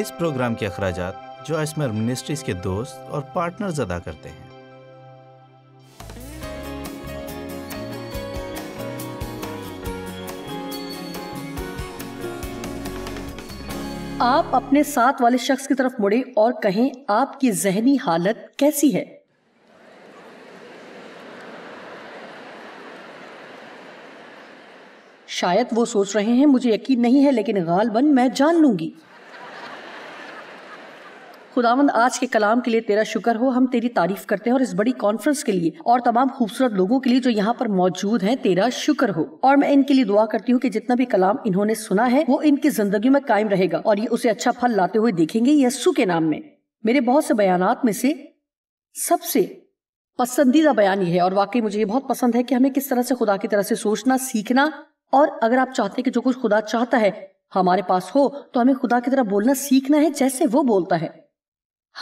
اس programme کے اخراجات جو اسمر منسٹریز کے دوست اور پارٹنرز ادا کرتے ہیں آپ اپنے ساتھ والے شخص کی طرف مڑے اور کہیں آپ کی ذہنی حالت کیسی ہے شاید وہ سوچ رہے ہیں مجھے یقین نہیں ہے لیکن غالباً میں جان لوں گی خداوند آج کے کلام کے لیے تیرا شکر ہو ہم تیری تعریف کرتے ہیں اور اس بڑی کانفرنس کے لیے اور تمام خوبصورت لوگوں کے لیے جو یہاں پر موجود ہیں تیرا شکر ہو اور میں ان کے لیے دعا کرتی ہوں کہ جتنا بھی کلام انہوں نے سنا ہے وہ ان کی زندگی میں قائم رہے گا اور یہ اسے اچھا پھل لاتے ہوئے دیکھیں گے یسو کے نام میں میرے بہت سے بیانات میں سے سب سے پسندیدہ بیان یہ ہے اور واقعی مجھے یہ بہت پسند ہے کہ ہمیں کس طرح سے خدا کی طرح سے سوچنا سیکھنا اور اگر آپ چاہتے ہیں کہ جو کچھ خدا چاہتا ہے ہمارے پاس ہو تو ہمیں خدا کی طرح بولنا سیکھنا ہے جیسے وہ بولتا ہے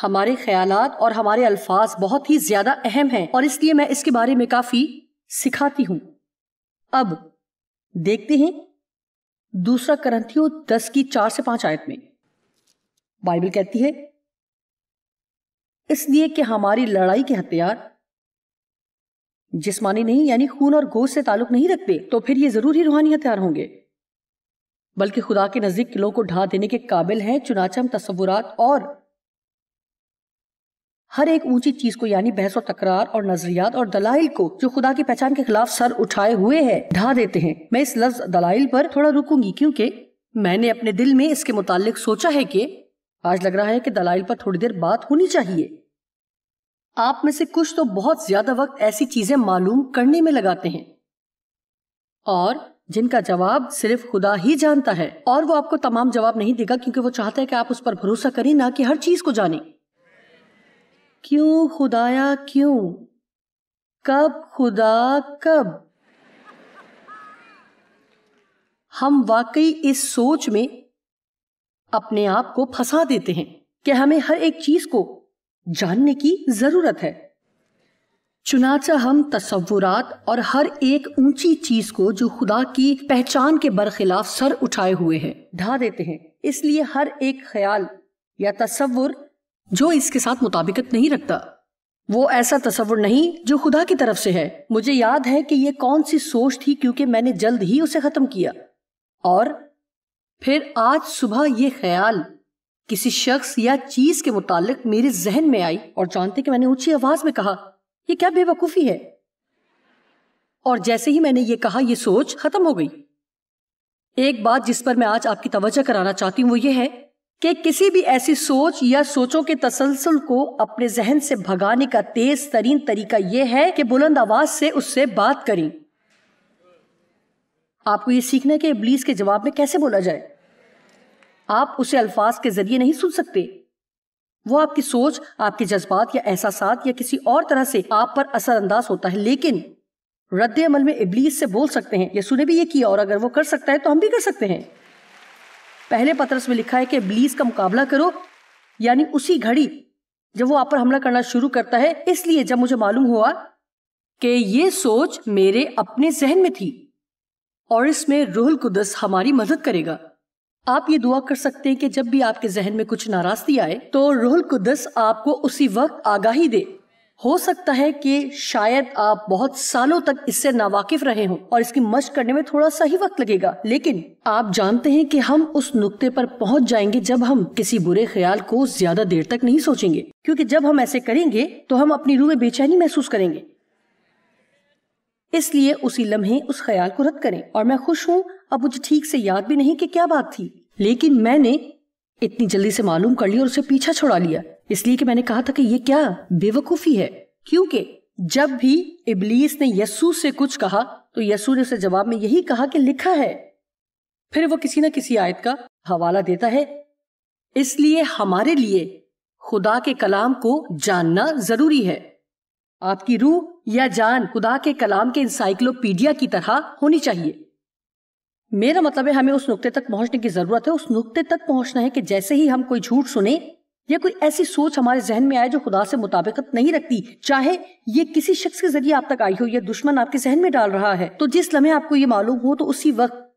ہمارے خیالات اور ہمارے الفاظ بہت ہی زیادہ اہم ہیں اور اس لیے میں اس کے بارے میں کافی سکھاتی ہوں اب دیکھتے ہیں دوسرا کرنتی دس کی چار سے پانچ آیت میں بائبل کہتی ہے اس لیے کہ ہماری لڑائی کے ہتھیار جسمانی نہیں یعنی خون اور گوشت سے تعلق نہیں رکھتے تو پھر یہ ضرور ہی روحانی ہتھیار ہوں گے بلکہ خدا کے نزدیک قلعوں کو ڈھا دینے کے قابل ہیں چنانچہ ہم تصورات اور ہر ایک اونچی چیز کو یعنی بحث و تکرار اور نظریات اور دلائل کو جو خدا کی پہچان کے خلاف سر اٹھائے ہوئے ہیں ڈھا دیتے میں اس لفظ دلائل پر تھوڑا رکوں گی کیونکہ میں نے اپنے دل میں اس کے متعلق سوچا ہے کہ آج لگ رہا ہے کہ دلائل پر تھوڑی دیر بات ہونی چاہیے آپ میں سے کچھ تو بہت زیادہ وقت ایسی چیزیں معلوم کرنے میں لگاتے ہیں اور جن کا جواب صرف خدا ہی جانتا ہے اور وہ آپ کو تمام جواب نہیں دے گا کیونکہ وہ چاہتا ہے کہ آپ اس پر بھروسہ کریں نہ کہ ہر چیز کو جانیں کیوں کیوں خدایا کب خدا کب ہم واقعی اس سوچ میں اپنے آپ کو پھنسا دیتے ہیں کہ ہمیں ہر ایک چیز کو جاننے کی ضرورت ہے چنانچہ ہم تصورات اور ہر ایک اونچی چیز کو جو خدا کی پہچان کے برخلاف سر اٹھائے ہوئے ہیں ڈھا دیتے ہیں اس لیے ہر ایک خیال یا تصور جو اس کے ساتھ مطابقت نہیں رکھتا وہ ایسا تصور نہیں جو خدا کی طرف سے ہے مجھے یاد ہے کہ یہ کون سی سوچ تھی کیونکہ میں نے جلد ہی اسے ختم کیا اور پھر آج صبح یہ خیال کسی شخص یا چیز کے متعلق میرے ذہن میں آئی اور جانتے کہ میں نے اونچی آواز میں کہا یہ کیا بے وقوفی ہے اور جیسے ہی میں نے یہ کہا یہ سوچ ختم ہو گئی ایک بات جس پر میں آج آپ کی توجہ کرانا چاہتی ہوں وہ یہ ہے کہ کسی بھی ایسی سوچ یا سوچوں کے تسلسل کو اپنے ذہن سے بھگانے کا تیز ترین طریقہ یہ ہے کہ بلند آواز سے اس سے بات کریں آپ کو یہ سیکھنا ہے کہ ابلیس کے جواب میں کیسے بولا جائے آپ اسے الفاظ کے ذریعے نہیں سن سکتے وہ آپ کی سوچ آپ کے جذبات یا احساسات یا کسی اور طرح سے آپ پر اثر انداز ہوتا ہے لیکن رد عمل میں ابلیس سے بول سکتے ہیں یسو نے بھی یہ کیا اور اگر وہ کر سکتا ہے تو ہم بھی کر سکتے ہیں پہلے پترس میں لکھا ہے کہ ابلیس کا مقابلہ کرو یعنی اسی گھڑی جب وہ آپ پر حملہ کرنا شروع کرتا ہے اس لیے جب مجھے معلوم ہوا کہ یہ سوچ میرے اپنے ذہن میں تھی اور اس میں روح القدس ہماری مدد کرے گا آپ یہ دعا کر سکتے ہیں کہ جب بھی آپ کے ذہن میں کچھ ناراضگی آئے تو روح القدس آپ کو اسی وقت آگاہی دے ہو سکتا ہے کہ شاید آپ بہت سالوں تک اس سے ناواقف رہے ہوں اور اس کی مشق کرنے میں تھوڑا سا ہی وقت لگے گا لیکن آپ جانتے ہیں کہ ہم اس نقطے پر پہنچ جائیں گے جب ہم کسی برے خیال کو زیادہ دیر تک نہیں سوچیں گے کیونکہ جب ہم ایسے کریں گے تو ہم اپنی روح میں بے چینی محسوس کریں گے اس لیے اسی لمحے اس خیال کو رد کریں اور میں خوش ہوں اب مجھے ٹھیک سے یاد بھی نہیں کہ کیا بات تھی لیکن میں نے اتنی جلدی سے معلوم کر لیا اور اسے پیچھا لیا اس لیے کہ میں نے کہا تھا کہ یہ کیا بے وقوفی ہے کیونکہ جب بھی ابلیس نے یسو سے کچھ کہا تو یسو نے اسے جواب میں یہی کہا کہ لکھا ہے پھر وہ کسی نہ کسی آیت کا حوالہ دیتا ہے اس لیے ہمارے لیے خدا کے کلام کو جاننا ضروری ہے آپ کی روح یا جان خدا کے کلام کے انسائکلوپیڈیا کی طرح ہونی چاہیے میرا مطلب ہے ہمیں اس نقطے تک پہنچنے کی ضرورت ہے اس نقطے تک پہنچنا ہے کہ جیسے ہی ہم کوئی جھوٹ سنیں یا کوئی ایسی سوچ ہمارے ذہن میں آئے جو خدا سے مطابقت نہیں رکھتی چاہے یہ کسی شخص کے ذریعے آپ تک آئی ہو یا دشمن آپ کے ذہن میں ڈال رہا ہے تو جس لمحے آپ کو یہ معلوم ہو تو اسی وقت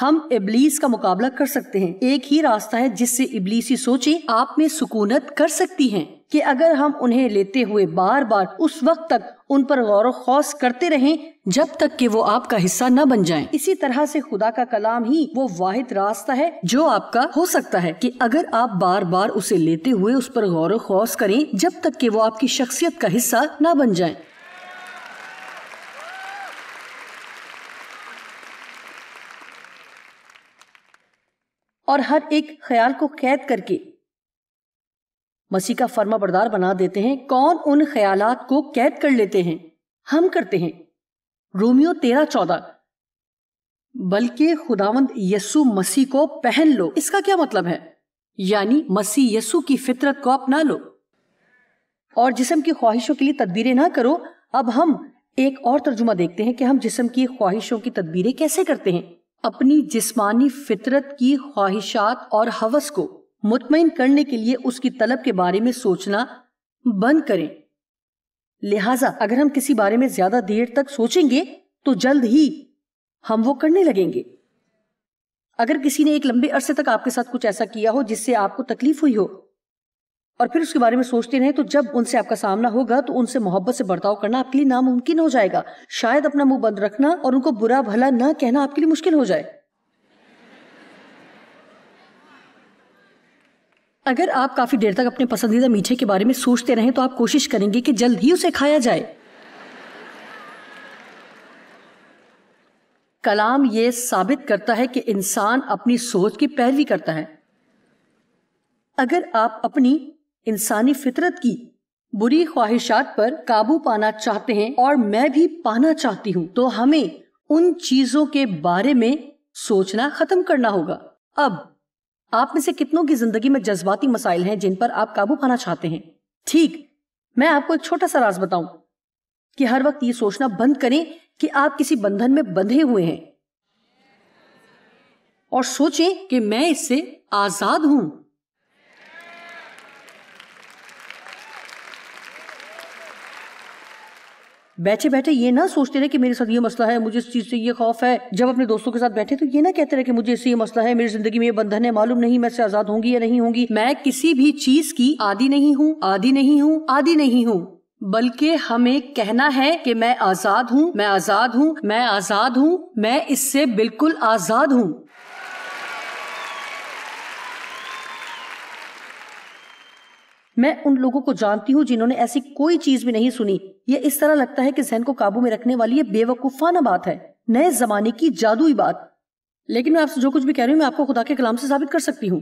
ہم ابلیس کا مقابلہ کر سکتے ہیں ایک ہی راستہ ہے جس سے ابلیسی سوچیں آپ میں سکونت کر سکتی ہیں کہ اگر ہم انہیں لیتے ہوئے بار بار اس وقت تک ان پر غور و خوص کرتے رہیں جب تک کہ وہ آپ کا حصہ نہ بن جائیں اسی طرح سے خدا کا کلام ہی وہ واحد راستہ ہے جو آپ کا ہو سکتا ہے کہ اگر آپ بار بار اسے لیتے ہوئے اس پر غور و خوص کریں جب تک کہ وہ آپ کی شخصیت کا حصہ نہ بن جائیں اور ہر ایک خیال کو قید کر کے مسیح کا فرما بردار بنا دیتے ہیں کون ان خیالات کو قید کر لیتے ہیں ہم کرتے ہیں رومیو تیرہ چودہ بلکہ خداوند یسو مسیح کو پہن لو اس کا کیا مطلب ہے یعنی مسیح یسو کی فطرت کو اپنا لو اور جسم کی خواہشوں کے لیے تدبیریں نہ کرو اب ہم ایک اور ترجمہ دیکھتے ہیں کہ ہم جسم کی خواہشوں کی تدبیریں کیسے کرتے ہیں اپنی جسمانی فطرت کی خواہشات اور حوث کو مطمئن کرنے کے لیے اس کی طلب کے بارے میں سوچنا بند کریں لہٰذا اگر ہم کسی بارے میں زیادہ دیر تک سوچیں گے تو جلد ہی ہم وہ کرنے لگیں گے اگر کسی نے ایک لمبے عرصے تک آپ کے ساتھ کچھ ایسا کیا ہو جس سے آپ کو تکلیف ہوئی ہو اور پھر اس کے بارے میں سوچتے رہیں تو جب ان سے آپ کا سامنا ہوگا تو ان سے محبت سے برتاؤ کرنا آپ کے لیے ناممکن ہو جائے گا شاید اپنا بند رکھنا اور ان کو برا بھلا نہ کہنا آپ آپ کے لیے مشکل ہو جائے اگر کافی دیر تک اپنے پسندیدہ میٹھے کے بارے میں سوچتے رہیں تو آپ کوشش کریں گے کہ جلد ہی اسے کھایا جائے کلام یہ ثابت کرتا ہے کہ انسان اپنی سوچ کی پیروی کرتا ہے اگر آپ اپنی انسانی فطرت کی بری خواہشات پر قابو پانا چاہتے ہیں اور میں بھی پانا چاہتی ہوں تو ہمیں ان چیزوں کے بارے میں سوچنا ختم کرنا ہوگا اب آپ میں سے کتنوں کی زندگی میں جذباتی مسائل ہیں جن پر آپ قابو پانا چاہتے ہیں ٹھیک میں آپ کو ایک چھوٹا سا راز بتاؤں کہ ہر وقت یہ سوچنا بند کریں کہ آپ کسی بندھن میں بندھے ہوئے ہیں اور سوچیں کہ میں اس سے آزاد ہوں بیٹھے بیٹھے یہ نہ سوچتے رہے کہ میرے ساتھ یہ مسئلہ ہے مجھے اس چیز سے یہ خوف ہے جب اپنے دوستوں کے ساتھ بیٹھے تو یہ نہ کہتے رہے کہ مجھے اس سے یہ مسئلہ ہے میری زندگی میں یہ بندھن ہے معلوم نہیں میں سے آزاد ہوں گی یا نہیں ہوں گی میں کسی بھی چیز کی آدھی نہیں ہوں آدھی نہیں ہوں آدھی نہیں ہوں بلکہ ہمیں کہنا ہے کہ میں آزاد ہوں میں آزاد ہوں میں آزاد ہوں میں اس سے بالکل آزاد ہوں میں ان لوگوں کو جانتی ہوں جنہوں نے ایسی کوئی چیز بھی نہیں سنی یہ اس طرح لگتا ہے کہ ذہن کو قابو میں رکھنے والی یہ بے وقوفانہ بات ہے نئے زمانے کی جادوئی بات لیکن میں آپ سے جو کچھ بھی کہہ رہی ہوں میں آپ کو خدا کے کلام سے ثابت کر سکتی ہوں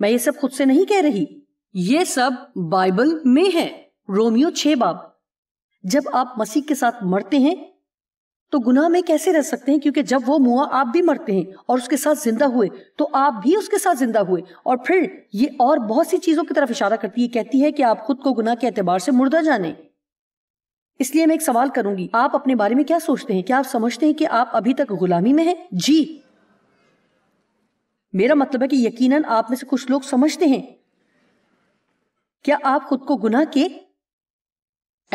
میں یہ سب خود سے نہیں کہہ رہی یہ سب بائبل میں ہے رومیو چھ باب جب آپ مسیح کے ساتھ مرتے ہیں تو گناہ میں کیسے رہ سکتے ہیں کیونکہ جب وہ موا آپ بھی مرتے ہیں اور اس کے ساتھ زندہ ہوئے تو آپ بھی اس کے ساتھ زندہ ہوئے اور پھر یہ اور بہت سی چیزوں کی طرف اشارہ کرتی ہے کہتی ہے کہ آپ خود کو گناہ کے اعتبار سے مردہ جانیں اس لیے میں ایک سوال کروں گی آپ اپنے بارے میں کیا سوچتے ہیں کیا آپ سمجھتے ہیں کہ آپ ابھی تک غلامی میں ہیں جی میرا مطلب ہے کہ یقیناً آپ میں سے کچھ لوگ سمجھتے ہیں کیا آپ خود کو گناہ کے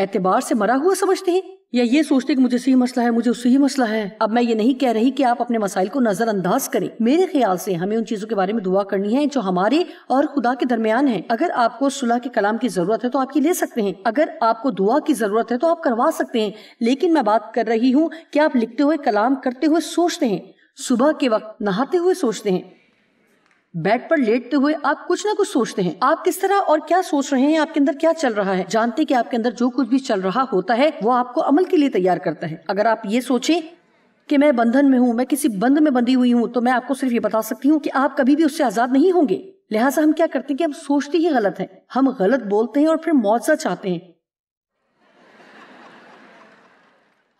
اعتبار سے مرا ہوا سمجھتے ہیں یا یہ سوچتے کہ مجھے صحیح مسئلہ ہے مجھے اس صحیح مسئلہ ہے اب میں یہ نہیں کہہ رہی کہ آپ اپنے مسائل کو نظر انداز کریں میرے خیال سے ہمیں ان چیزوں کے بارے میں دعا کرنی ہے جو ہمارے اور خدا کے درمیان ہیں اگر آپ کو صلح کے کلام کی ضرورت ہے تو آپ یہ لے سکتے ہیں اگر آپ کو دعا کی ضرورت ہے تو آپ کروا سکتے ہیں لیکن میں بات کر رہی ہوں کہ آپ لکھتے ہوئے کلام کرتے ہوئے سوچتے ہیں صبح کے وقت نہاتے ہوئے سوچتے ہیں بیٹ پر لیٹتے ہوئے آپ کچھ نہ کچھ سوچتے ہیں آپ کس طرح اور کیا سوچ رہے ہیں آپ کے اندر کیا چل رہا ہے جانتے کہ آپ کے اندر جو کچھ بھی چل رہا ہوتا ہے وہ آپ کو عمل کے لیے تیار کرتا ہے اگر آپ یہ سوچیں کہ میں بندھن میں ہوں میں کسی بند میں بندی ہوئی ہوں تو میں آپ کو صرف یہ بتا سکتی ہوں کہ آپ کبھی بھی اس سے آزاد نہیں ہوں گے لہٰذا ہم کیا کرتے ہیں کہ ہم سوچتے ہی غلط ہیں ہم غلط بولتے ہیں اور پھر معاوضہ چاہتے ہیں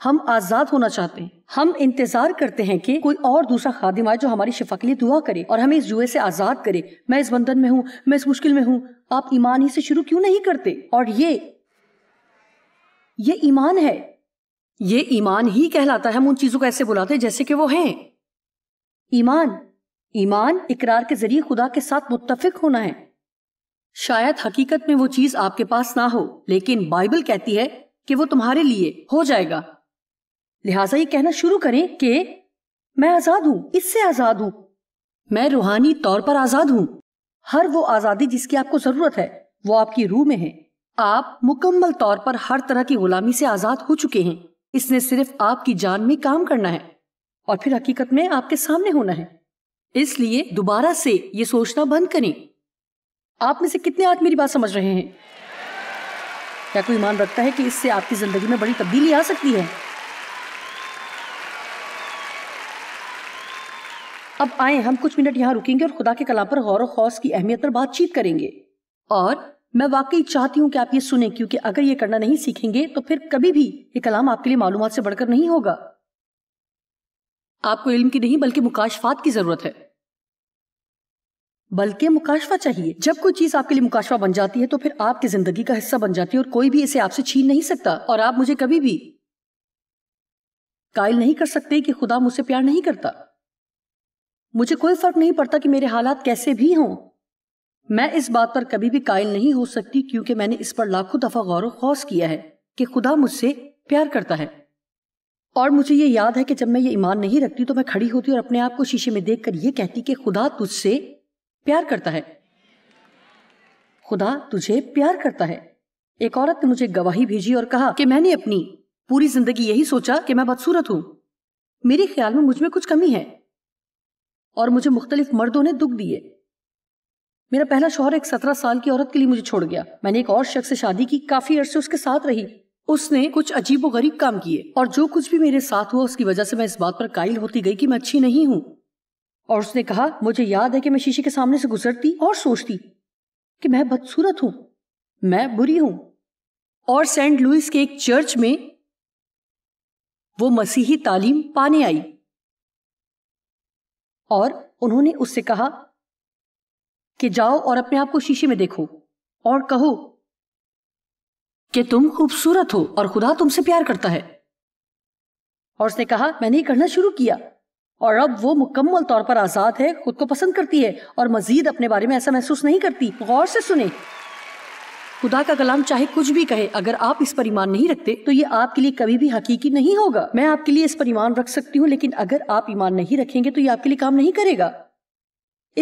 ہم آزاد ہونا چاہتے ہیں ہم انتظار کرتے ہیں کہ کوئی اور دوسرا خادم آئے جو ہماری شفا کے لیے دعا کرے اور ہمیں اس جوئے سے آزاد کرے میں اس بندھن میں ہوں میں اس مشکل میں ہوں آپ ایمان ہی سے شروع کیوں نہیں کرتے اور یہ یہ ایمان ہے یہ ایمان ہی کہلاتا ہے ہم ان چیزوں کو ایسے بلاتے جیسے کہ وہ ہیں ایمان ایمان اقرار کے ذریعے خدا کے ساتھ متفق ہونا ہے شاید حقیقت میں وہ چیز آپ کے پاس نہ ہو لیکن بائبل کہتی ہے کہ وہ تمہارے لیے ہو جائے گا لہٰذا یہ کہنا شروع کریں کہ میں آزاد ہوں اس سے آزاد ہوں میں روحانی طور پر آزاد ہوں ہر وہ آزادی جس کی آپ کو ضرورت ہے وہ آپ کی روح میں ہے آپ مکمل طور پر ہر طرح کی غلامی سے آزاد ہو چکے ہیں اس نے صرف آپ کی جان میں کام کرنا ہے اور پھر حقیقت میں آپ کے سامنے ہونا ہے اس لیے دوبارہ سے یہ سوچنا بند کریں آپ میں سے کتنے آدمی بات سمجھ رہے ہیں کیا کوئی ایمان رکھتا ہے کہ اس سے آپ کی زندگی میں بڑی تبدیلی آ سکتی ہے اب آئیں ہم کچھ منٹ یہاں رکیں گے اور خدا کے کلام پر غور و خوص کی اہمیت پر بات چیت کریں گے اور میں واقعی چاہتی ہوں کہ آپ یہ سنیں کیونکہ اگر یہ کرنا نہیں سیکھیں گے تو پھر کبھی بھی یہ کلام آپ کے لیے معلومات سے بڑھ کر نہیں ہوگا آپ کو علم کی نہیں بلکہ مکاشفات کی ضرورت ہے بلکہ مکاشفہ چاہیے جب کوئی چیز آپ کے لیے مکاشفہ بن جاتی ہے تو پھر آپ کی زندگی کا حصہ بن جاتی ہے اور کوئی بھی اسے آپ سے چھین نہیں سکتا اور آپ مجھے کبھی بھی قائل نہیں کر سکتے کہ خدا مجھ سے پیار نہیں کرتا مجھے کوئی فرق نہیں پڑتا کہ میرے حالات کیسے بھی ہوں میں اس بات پر کبھی بھی قائل نہیں ہو سکتی کیونکہ میں نے اس پر لاکھوں دفعہ غور و خوص کیا ہے کہ خدا مجھ سے پیار کرتا ہے اور مجھے یہ یاد ہے کہ جب میں یہ ایمان نہیں رکھتی تو میں کھڑی ہوتی اور اپنے آپ کو شیشے میں دیکھ کر یہ کہتی کہ خدا تجھ سے پیار کرتا ہے خدا تجھے پیار کرتا ہے ایک عورت نے مجھے گواہی بھیجی اور کہا کہ میں نے اپنی پوری زندگی یہی سوچا کہ میں بدصورت ہوں میرے خیال میں مجھ میں کچھ کمی ہے اور مجھے مختلف مردوں نے دکھ دیے میرا پہلا شوہر ایک سترہ سال کی عورت کے لیے مجھے چھوڑ گیا میں نے ایک اور شخص سے شادی کی کافی عرصے اس اس کے ساتھ رہی نے کچھ عجیب و غریب کام کیے اور جو کچھ بھی میرے ساتھ ہوا اس اس کی وجہ سے میں بات پر قائل ہوتی گئی کہ میں اچھی نہیں ہوں اور اس نے کہا مجھے یاد ہے کہ میں شیشے کے سامنے سے گزرتی اور سوچتی کہ میں بدصورت ہوں میں بری ہوں اور سینٹ لوئس کے ایک چرچ میں وہ مسیحی تعلیم پانے آئی اور انہوں نے اس سے کہا کہ جاؤ اور اپنے آپ کو شیشے میں دیکھو اور کہو کہ تم خوبصورت ہو اور خدا تم سے پیار کرتا ہے اور اس نے کہا میں نے یہ کرنا شروع کیا اور اب وہ مکمل طور پر آزاد ہے خود کو پسند کرتی ہے اور مزید اپنے بارے میں ایسا محسوس نہیں کرتی غور سے سنیں خدا کا کلام چاہے کچھ بھی کہے اگر آپ اس پر ایمان نہیں رکھتے تو یہ آپ کے لیے کبھی بھی حقیقی نہیں ہوگا میں آپ کے لیے اس پر ایمان رکھ سکتی ہوں لیکن اگر آپ ایمان نہیں رکھیں گے تو یہ آپ کے لیے کام نہیں کرے گا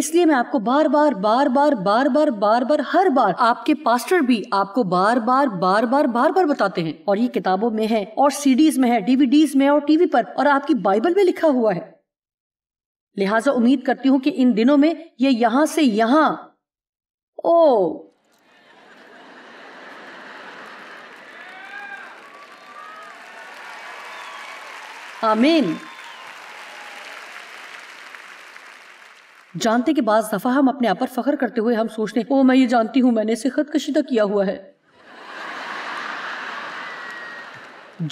اس لیے میں آپ کو بار بار بار بار بار بار بار بار ہر بار آپ کے پاسٹر بھی آپ کو بار بار بار بار بار بار بتاتے ہیں اور یہ کتابوں میں ہے اور سی ڈیز میں ہے ڈی وی ڈیز میں اور ٹی وی پر اور آپ کی بائبل میں لکھا ہوا ہے لہٰذا امید کرتی ہوں کہ ان دنوں میں یہ یہاں سے یہاں او آمین جانتے کے بعض دفعہ ہم اپنے آپ پر فخر کرتے ہوئے ہم سوچنے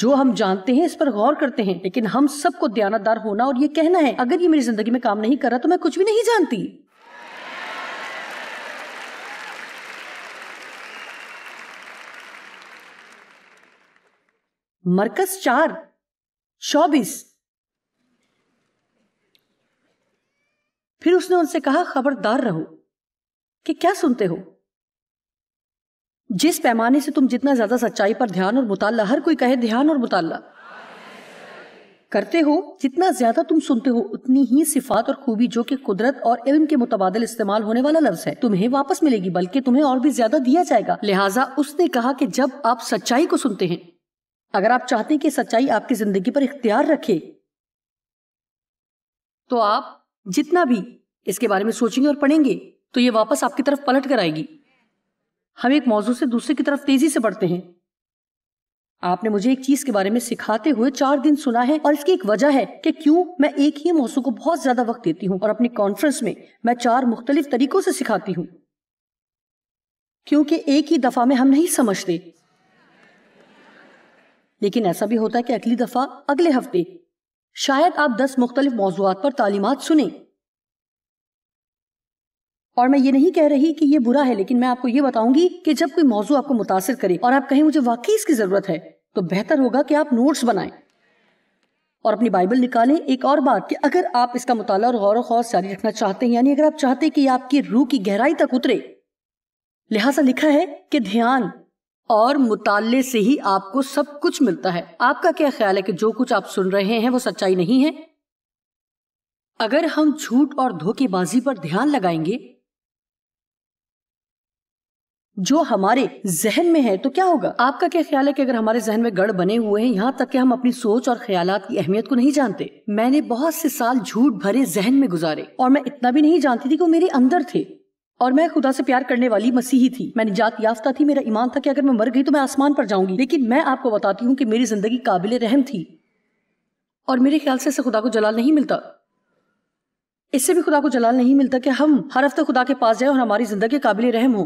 جو ہم جانتے ہیں اس پر غور کرتے ہیں لیکن ہم سب کو دیانتدار ہونا اور یہ کہنا ہے اگر یہ میری زندگی میں کام نہیں کر رہا تو میں کچھ بھی نہیں جانتی مرکز چار چوبیس پھر اس نے ان سے کہا خبردار رہو کہ کیا سنتے ہو جس پیمانے سے تم جتنا زیادہ سچائی پر دھیان اور مطالعہ ہر کوئی کہے دھیان اور مطالعہ کرتے ہو جتنا زیادہ تم سنتے ہو اتنی ہی صفات اور خوبی جو کہ قدرت اور علم کے متبادل استعمال ہونے والا لفظ ہے تمہیں واپس ملے گی بلکہ تمہیں اور بھی زیادہ دیا جائے گا لہٰذا اس نے کہا کہ جب آپ سچائی کو سنتے ہیں اگر آپ چاہتے ہیں کہ سچائی آپ کی زندگی پر اختیار رکھے تو آپ جتنا بھی اس کے بارے میں سوچیں گے اور پڑھیں گے تو یہ واپس آپ کی طرف پلٹ کر آئے گی ہم ایک موضوع سے دوسرے کی طرف تیزی سے بڑھتے ہیں آپ نے مجھے ایک چیز کے بارے میں سکھاتے ہوئے چار دن سنا ہے اور اس کی ایک وجہ ہے کہ کیوں میں ایک ہی موضوع کو بہت زیادہ وقت دیتی ہوں اور اپنی کانفرنس میں میں چار مختلف طریقوں سے سکھاتی ہوں کیونکہ ایک ہی دفعہ میں ہم نہیں سمجھتے لیکن ایسا بھی ہوتا ہے کہ اگلی دفعہ اگلے ہفتے شاید آپ دس مختلف موضوعات پر تعلیمات سنیں اور میں یہ نہیں کہہ رہی کہ یہ برا ہے لیکن میں آپ کو یہ بتاؤں گی کہ جب کوئی موضوع آپ کو متاثر کرے اور آپ کہیں مجھے واقعی اس کی ضرورت ہے تو بہتر ہوگا کہ آپ نوٹس بنائیں اور اپنی بائبل نکالیں ایک اور بات کہ اگر آپ اس کا مطالعہ اور غور و خوص جاری رکھنا چاہتے ہیں یعنی اگر آپ چاہتے ہیں کہ آپ کی روح کی گہرائی تک اترے لہٰذا لکھا ہے کہ دھیان اور مطالعے سے ہی آپ کو سب کچھ ملتا ہے آپ کا کیا خیال ہے کہ جو کچھ آپ سن رہے ہیں وہ سچائی نہیں ہے اگر ہم جھوٹ اور دھوکے بازی پر دھیان لگائیں گے جو ہمارے ذہن میں ہے تو کیا ہوگا آپ کا کیا خیال ہے کہ اگر ہمارے ذہن میں گڑ بنے ہوئے ہیں یہاں تک کہ ہم اپنی سوچ اور خیالات کی اہمیت کو نہیں جانتے میں نے بہت سے سال جھوٹ بھرے ذہن میں گزارے اور میں اتنا بھی نہیں جانتی تھی کہ وہ میرے اندر تھے اور میں خدا سے پیار کرنے والی مسیحی تھی میں نجات یافتہ تھی میرا ایمان تھا کہ اگر میں مر گئی تو میں آسمان پر جاؤں گی لیکن میں آپ کو بتاتی ہوں کہ میری زندگی قابل رحم تھی اور میرے خیال سے اسے خدا کو جلال نہیں ملتا اس سے بھی خدا کو جلال نہیں ملتا کہ ہم ہر ہفتے خدا کے پاس جائیں اور ہماری زندگی قابل رحم ہو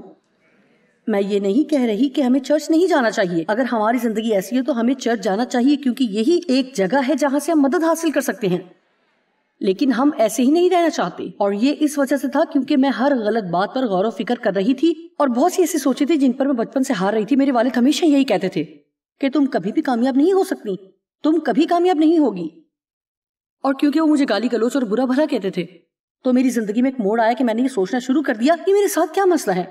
میں یہ نہیں کہہ رہی کہ ہمیں چرچ نہیں جانا چاہیے اگر ہماری زندگی ایسی ہے تو ہمیں چرچ جانا چاہیے کیونکہ یہی ایک جگہ ہے جہاں سے ہم مدد حاصل کر سکتے ہیں لیکن ہم ایسے ہی نہیں رہنا چاہتے اور یہ اس وجہ سے تھا کیونکہ میں ہر غلط بات پر غور و فکر کر رہی تھی اور بہت سی ایسی سوچے تھے جن پر میں بچپن سے ہار رہی تھی میرے والد ہمیشہ یہی کہتے تھے کہ تم کبھی بھی کامیاب نہیں ہو سکتی تم کبھی کامیاب نہیں ہوگی اور کیونکہ وہ مجھے گالی گلوچ اور برا بھلا کہتے تھے تو میری زندگی میں ایک موڑ آیا کہ میں نے یہ سوچنا شروع کر دیا کہ میرے ساتھ کیا مسئلہ ہے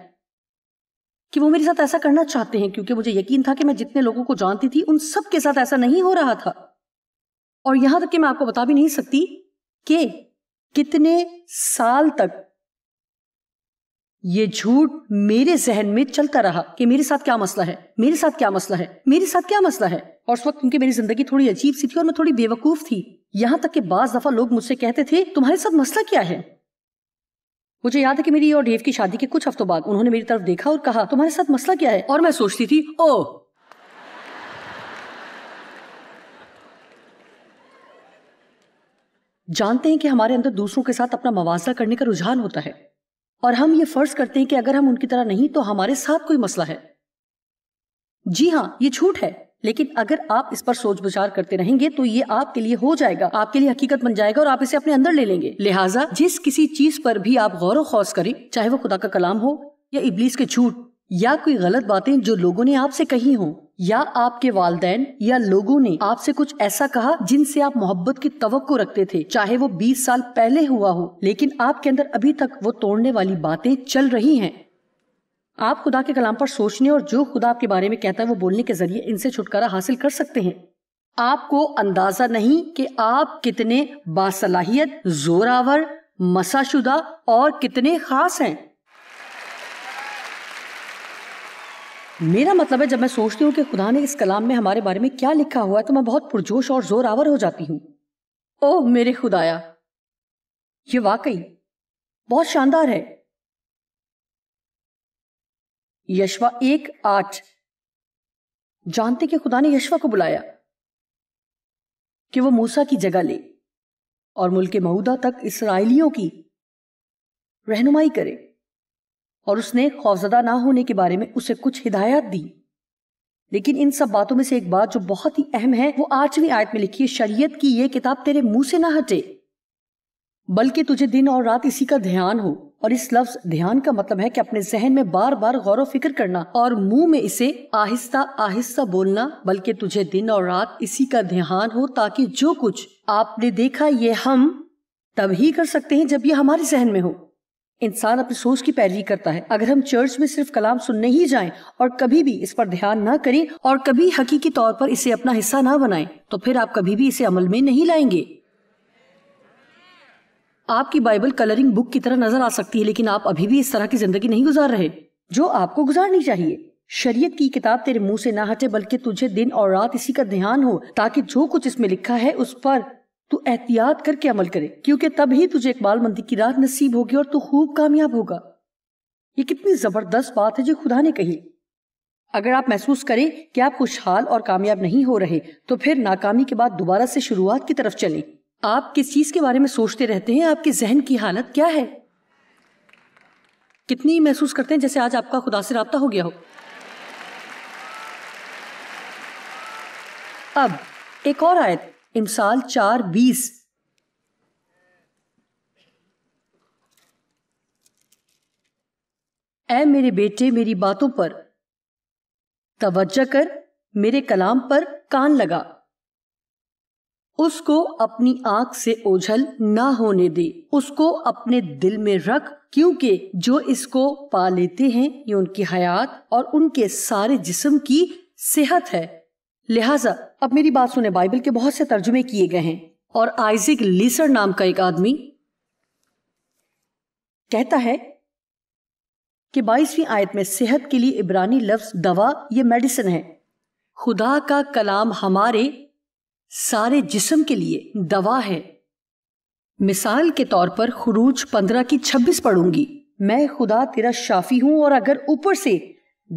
کہ وہ میرے ساتھ ایسا کرنا چاہتے ہیں کیونکہ مجھے یقین تھا کہ میں جتنے لوگوں کو جانتی تھی ان سب کے ساتھ ایسا نہیں ہو رہا تھا اور یہاں تک کہ میں آپ کو بتا بھی نہیں سکتی کہ کتنے سال تک یہ جھوٹ میرے ذہن میں چلتا رہا کہ میرے ساتھ کیا مسئلہ ہے میرے ساتھ کیا مسئلہ ہے میرے ساتھ کیا مسئلہ ہے اور اس وقت کیونکہ میری زندگی تھوڑی عجیب سی تھی اور میں تھوڑی بے وقوف تھی یہاں تک کہ بعض دفعہ لوگ مجھ سے کہتے تھے تمہارے ساتھ مسئلہ کیا ہے مجھے یاد ہے کہ میری اور ڈیو کی شادی کے کچھ ہفتوں بعد انہوں نے میری طرف دیکھا اور کہا تمہارے ساتھ مسئلہ کیا ہے اور میں سوچتی تھی او جانتے ہیں کہ ہمارے اندر دوسروں کے ساتھ اپنا موازنہ کرنے کا رجحان ہوتا ہے اور ہم یہ فرض کرتے ہیں کہ اگر ہم ان کی طرح نہیں تو ہمارے ساتھ کوئی مسئلہ ہے جی ہاں یہ چھوٹ ہے لیکن اگر آپ اس پر سوچ بچار کرتے رہیں گے تو یہ آپ کے لیے ہو جائے گا آپ کے لیے حقیقت بن جائے گا اور آپ اسے اپنے اندر لے لیں گے لہٰذا جس کسی چیز پر بھی آپ غور و خوص کریں چاہے وہ خدا کا کلام ہو یا ابلیس کے چھوٹ یا کوئی غلط باتیں جو لوگوں نے آپ سے کہی ہوں یا آپ کے والدین یا لوگوں نے آپ سے کچھ ایسا کہا جن سے آپ محبت کی توقع رکھتے تھے چاہے وہ بیس سال پہلے ہوا ہو لیکن آپ کے اندر ابھی تک وہ توڑنے والی باتیں چل رہی ہیں آپ خدا کے کلام پر سوچنے اور جو خدا آپ کے بارے میں کہتا ہے وہ بولنے کے ذریعے ان سے چھٹکارا حاصل کر سکتے ہیں آپ کو اندازہ نہیں کہ آپ کتنے باصلاحیت زوراور مساشدہ اور کتنے خاص ہیں میرا مطلب ہے جب میں سوچتی ہوں کہ خدا نے اس کلام میں ہمارے بارے میں کیا لکھا ہوا ہے تو میں بہت پرجوش اور زور آور ہو جاتی ہوں او میرے خدایا یہ واقعی بہت شاندار ہے یشوا ایک آٹھ جانتے کہ خدا نے یشوا کو بلایا کہ وہ موسا کی جگہ لے اور ملک مہودہ تک اسرائیلیوں کی رہنمائی کرے اور اس نے خوفزدہ نہ ہونے کے بارے میں اسے کچھ ہدایات دی لیکن ان سب باتوں میں سے ایک بات جو بہت ہی اہم ہے وہ آٹھویں آیت میں لکھی ہے شریعت کی یہ کتاب تیرے منہ سے نہ ہٹے بلکہ تجھے دن اور رات اسی کا دھیان ہو اور اس لفظ دھیان کا مطلب ہے کہ اپنے ذہن میں بار بار غور و فکر کرنا اور منہ میں اسے آہستہ آہستہ بولنا بلکہ تجھے دن اور رات اسی کا دھیان ہو تاکہ جو کچھ آپ نے دیکھا یہ ہم تب ہی کر سکتے ہیں جب یہ ہمارے ذہن میں ہو انسان اپنی سوچ کی پیروی کرتا ہے اگر ہم چرچ میں صرف کلام سننے ہی جائیں اور کبھی بھی اس پر دھیان نہ کریں اور کبھی حقیقی طور پر اسے اپنا حصہ نہ بنائیں تو پھر آپ کبھی بھی اسے عمل میں نہیں لائیں گے آپ کی بائبل کلرنگ بک کی طرح نظر آ سکتی ہے لیکن آپ ابھی بھی اس طرح کی زندگی نہیں گزار رہے جو آپ کو گزارنی چاہیے شریعت کی کتاب تیرے منہ سے نہ ہٹے بلکہ تجھے دن اور رات اسی کا دھیان ہو تاکہ جو کچھ اس میں لکھا ہے اس پر تو احتیاط کر کے عمل کرے کیونکہ تب ہی تجھے اقبال مندی کی رات نصیب ہوگی اور تو خوب کامیاب ہوگا یہ کتنی زبردست بات ہے جو خدا نے کہی اگر آپ محسوس کریں کہ آپ خوشحال اور کامیاب نہیں ہو رہے تو پھر ناکامی کے بعد دوبارہ سے شروعات کی طرف چلیں آپ کس چیز کے بارے میں سوچتے رہتے ہیں آپ کے ذہن کی حالت کیا ہے کتنی محسوس کرتے ہیں جیسے آج آپ کا خدا سے رابطہ ہو گیا ہو اب ایک اور آیت امسال چار بیس اے میرے بیٹے میری باتوں پر توجہ کر میرے کلام پر کان لگا اس کو اپنی آنکھ سے اوجھل نہ ہونے دے اس کو اپنے دل میں رکھ کیونکہ جو اس کو پا لیتے ہیں یہ ان کی حیات اور ان کے سارے جسم کی صحت ہے لہذا اب میری بات سنے بائبل کے بہت سے ترجمے کیے گئے ہیں اور آئزک لیسر نام کا ایک آدمی کہتا ہے کہ بائیسویں آیت میں صحت کے لیے عبرانی لفظ دوا یہ میڈیسن ہے خدا کا کلام ہمارے سارے جسم کے لیے دوا ہے مثال کے طور پر خروج پندرہ کی چھبیس پڑھوں گی میں خدا تیرا شافی ہوں اور اگر اوپر سے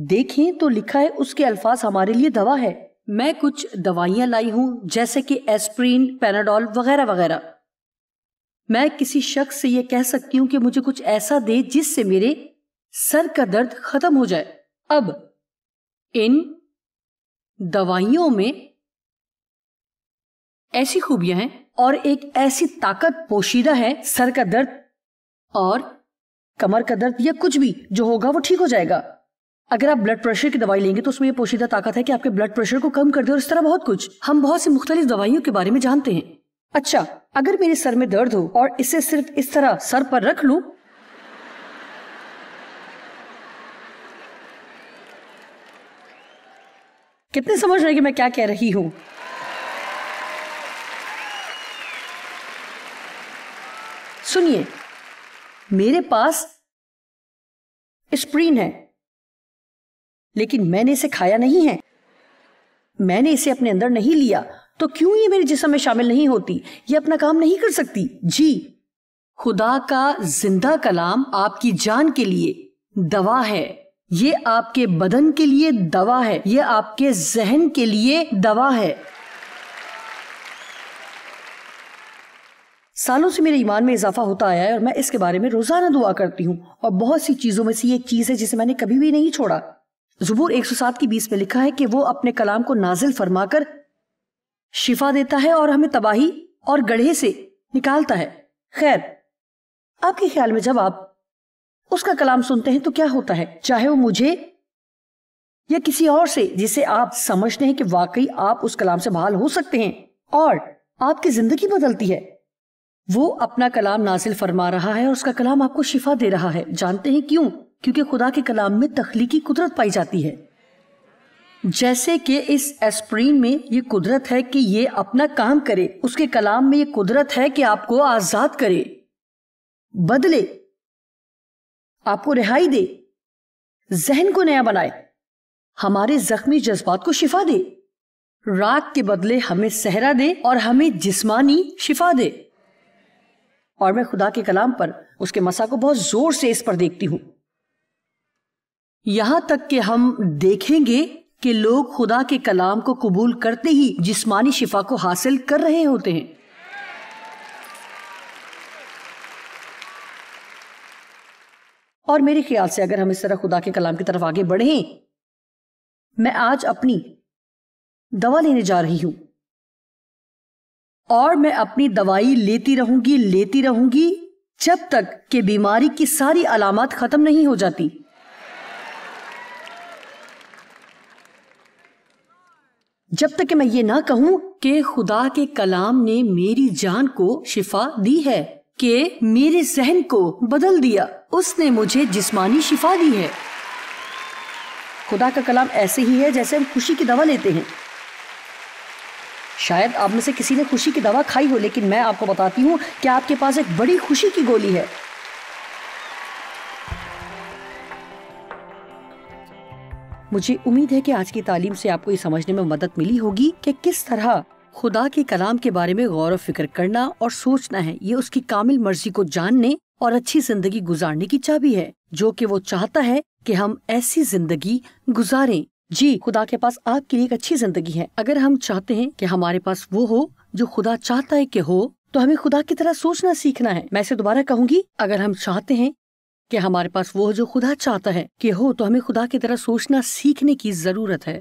دیکھیں تو لکھا ہے اس کے الفاظ ہمارے لیے دوا ہے میں کچھ دوائیاں لائی ہوں جیسے کہ ایسپرین پیناڈول وغیرہ وغیرہ میں کسی شخص سے یہ کہہ سکتی ہوں کہ مجھے کچھ ایسا دے جس سے میرے سر کا درد ختم ہو جائے اب ان دوائیوں میں ایسی خوبیاں ہیں اور ایک ایسی طاقت پوشیدہ ہے سر کا درد اور کمر کا درد یا کچھ بھی جو ہوگا وہ ٹھیک ہو جائے گا اگر آپ بلڈ پریشر کی دوائی لیں گے تو اس میں یہ پوشیدہ طاقت ہے کہ آپ کے بلڈ پریشر کو کم کر دے اور اس طرح بہت کچھ ہم بہت سی مختلف دوائیوں کے بارے میں جانتے ہیں اچھا اگر میرے سر میں درد ہو اور اسے صرف اس طرح سر پر رکھ لوں کتنے سمجھ رہے کہ میں کیا کہہ رہی ہوں سنیے میرے پاس اسپرین ہے لیکن میں نے اسے کھایا نہیں ہے میں نے اسے اپنے اندر نہیں لیا تو کیوں یہ میرے جسم میں شامل نہیں ہوتی یہ اپنا کام نہیں کر سکتی جی خدا کا زندہ کلام آپ کی جان کے لیے دوا ہے یہ آپ کے بدن کے لیے دوا ہے یہ آپ کے ذہن کے لیے دوا ہے سالوں سے میرے ایمان میں اضافہ ہوتا آیا ہے اور میں اس کے بارے میں روزانہ دعا کرتی ہوں اور بہت سی چیزوں میں سے یہ چیز ہے جسے میں نے کبھی بھی نہیں چھوڑا زبور ایک سو سات کی بیس میں لکھا ہے کہ وہ اپنے کلام کو نازل فرما کر شفا دیتا ہے اور ہمیں تباہی اور گڑھے سے نکالتا ہے خیر آپ کے خیال میں جب آپ اس کا کلام سنتے ہیں تو کیا ہوتا ہے چاہے وہ مجھے یا کسی اور سے جسے آپ سمجھتے ہیں کہ واقعی آپ اس کلام سے بحال ہو سکتے ہیں اور آپ کی زندگی بدلتی ہے وہ اپنا کلام نازل فرما رہا ہے اور اس کا کلام آپ کو شفا دے رہا ہے جانتے ہیں کیوں کیونکہ خدا کے کلام میں تخلیقی قدرت پائی جاتی ہے جیسے کہ اس ایسپرین میں یہ قدرت ہے کہ یہ اپنا کام کرے اس کے کلام میں یہ قدرت ہے کہ آپ کو آزاد کرے بدلے آپ کو رہائی دے ذہن کو نیا بنائے ہمارے زخمی جذبات کو شفا دے راگ کے بدلے ہمیں صحرا دے اور ہمیں جسمانی شفا دے اور میں خدا کے کلام پر اس کے مسا کو بہت زور سے اس پر دیکھتی ہوں یہاں تک کہ ہم دیکھیں گے کہ لوگ خدا کے کلام کو قبول کرتے ہی جسمانی شفا کو حاصل کر رہے ہوتے ہیں اور میرے خیال سے اگر ہم اس طرح خدا کے کلام کی طرف آگے بڑھیں میں آج اپنی دوا لینے جا رہی ہوں اور میں اپنی دوائی لیتی رہوں گی لیتی رہوں گی جب تک کہ بیماری کی ساری علامات ختم نہیں ہو جاتی جب تک کہ میں یہ نہ کہوں کہ خدا کے کلام نے میری جان کو شفا دی ہے کہ میرے ذہن کو بدل دیا اس نے مجھے جسمانی شفا دی ہے خدا کا کلام ایسے ہی ہے جیسے ہم خوشی کی دوا لیتے ہیں شاید آپ میں سے کسی نے خوشی کی دوا کھائی ہو لیکن میں آپ کو بتاتی ہوں کہ آپ کے پاس ایک بڑی خوشی کی گولی ہے مجھے امید ہے کہ آج کی تعلیم سے آپ کو یہ سمجھنے میں مدد ملی ہوگی کہ کس طرح خدا کے کلام کے بارے میں غور و فکر کرنا اور سوچنا ہے یہ اس کی کامل مرضی کو جاننے اور اچھی زندگی گزارنے کی چابی ہے جو کہ وہ چاہتا ہے کہ ہم ایسی زندگی گزاریں جی خدا کے پاس آپ کے لیے ایک اچھی زندگی ہے اگر ہم چاہتے ہیں کہ ہمارے پاس وہ ہو جو خدا چاہتا ہے کہ ہو تو ہمیں خدا کی طرح سوچنا سیکھنا ہے میں اسے دوبارہ کہوں گی اگر ہم چاہتے ہیں کہ ہمارے پاس وہ جو خدا چاہتا ہے کہ ہو تو ہمیں خدا کی طرح سوچنا سیکھنے کی ضرورت ہے